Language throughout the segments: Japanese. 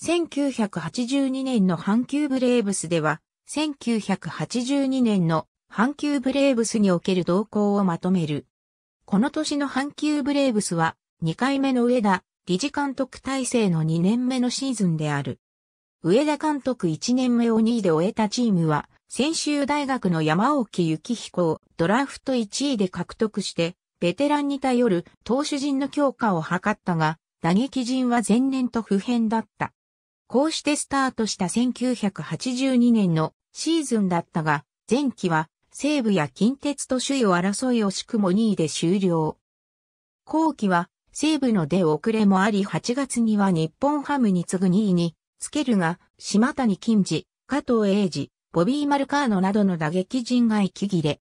1982年の阪急ブレーブスでは、1982年の阪急ブレーブスにおける動向をまとめる。この年の阪急ブレーブスは、2回目の上田、理事監督体制の2年目のシーズンである。上田監督1年目を2位で終えたチームは、先週大学の山沖幸彦をドラフト1位で獲得して、ベテランに頼る投手陣の強化を図ったが、打撃陣は前年と不変だった。こうしてスタートした1982年のシーズンだったが、前期は西武や近鉄と首位を争い惜しくも2位で終了。後期は西武の出遅れもあり8月には日本ハムに次ぐ2位につけるが、島谷金次、加藤英二、ボビー・マルカーノなどの打撃陣が息切れ。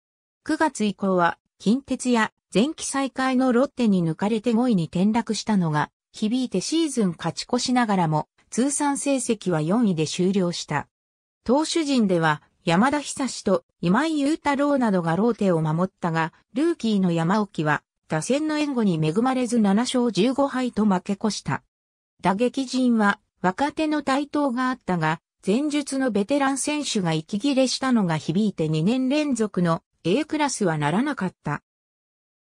9月以降は近鉄や前期再開のロッテに抜かれて5位に転落したのが響いてシーズン勝ち越しながらも通算成績は4位で終了した。投手陣では山田久志と今井雄太郎などがローテを守ったが、ルーキーの山沖は打線の援護に恵まれず7勝15敗と負け越した。打撃陣は若手の台頭があったが、前述のベテラン選手が息切れしたのが響いて2年連続の A クラスはならなかった。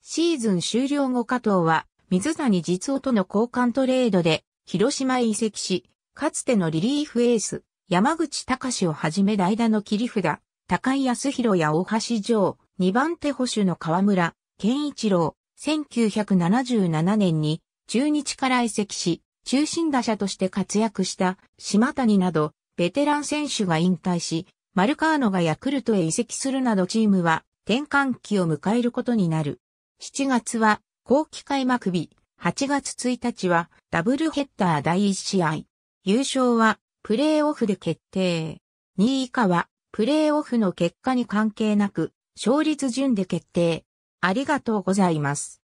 シーズン終了後加藤は水谷実夫との交換トレードで広島へ移籍し、かつてのリリーフエース、山口隆をはじめ代打の切り札、高井康弘や大橋城、2番手保守の河村、健一郎、1977年に中日から移籍し、中心打者として活躍した島谷など、ベテラン選手が引退し、マルカーノがヤクルトへ移籍するなどチームは転換期を迎えることになる。7月は後期開幕日、8月1日はダブルヘッダー第1試合。優勝はプレーオフで決定。2位以下はプレーオフの結果に関係なく勝率順で決定。ありがとうございます。